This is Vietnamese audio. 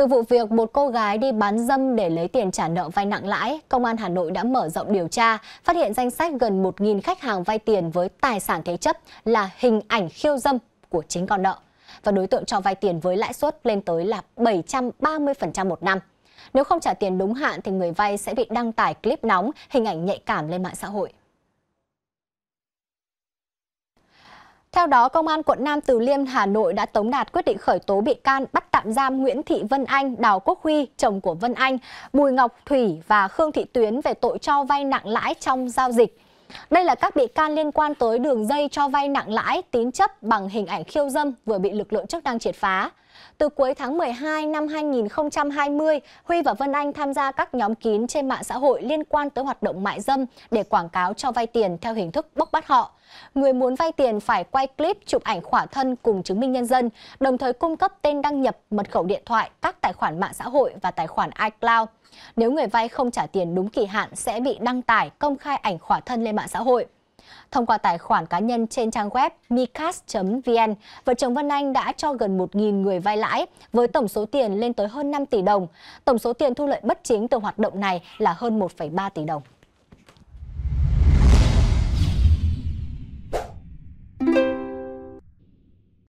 Từ vụ việc một cô gái đi bán dâm để lấy tiền trả nợ vay nặng lãi, Công an Hà Nội đã mở rộng điều tra, phát hiện danh sách gần 1.000 khách hàng vay tiền với tài sản thế chấp là hình ảnh khiêu dâm của chính con nợ. Và đối tượng cho vay tiền với lãi suất lên tới là 730% một năm. Nếu không trả tiền đúng hạn thì người vay sẽ bị đăng tải clip nóng, hình ảnh nhạy cảm lên mạng xã hội. Theo đó, Công an quận Nam Từ Liêm, Hà Nội đã tống đạt quyết định khởi tố bị can bắt tạm giam Nguyễn Thị Vân Anh, Đào Quốc Huy, chồng của Vân Anh, Bùi Ngọc Thủy và Khương Thị Tuyến về tội cho vay nặng lãi trong giao dịch. Đây là các bị can liên quan tới đường dây cho vay nặng lãi tín chấp bằng hình ảnh khiêu dâm vừa bị lực lượng chức năng triệt phá. Từ cuối tháng 12 năm 2020, Huy và Vân Anh tham gia các nhóm kín trên mạng xã hội liên quan tới hoạt động mại dâm để quảng cáo cho vay tiền theo hình thức bốc bắt họ. Người muốn vay tiền phải quay clip chụp ảnh khỏa thân cùng chứng minh nhân dân, đồng thời cung cấp tên đăng nhập, mật khẩu điện thoại, các tài khoản mạng xã hội và tài khoản iCloud. Nếu người vay không trả tiền đúng kỳ hạn sẽ bị đăng tải công khai ảnh khỏa thân lên mạng xã hội. Thông qua tài khoản cá nhân trên trang web micas.vn, vợ chồng Văn Anh đã cho gần 1.000 người vay lãi với tổng số tiền lên tới hơn 5 tỷ đồng. Tổng số tiền thu lợi bất chính từ hoạt động này là hơn 1,3 tỷ đồng.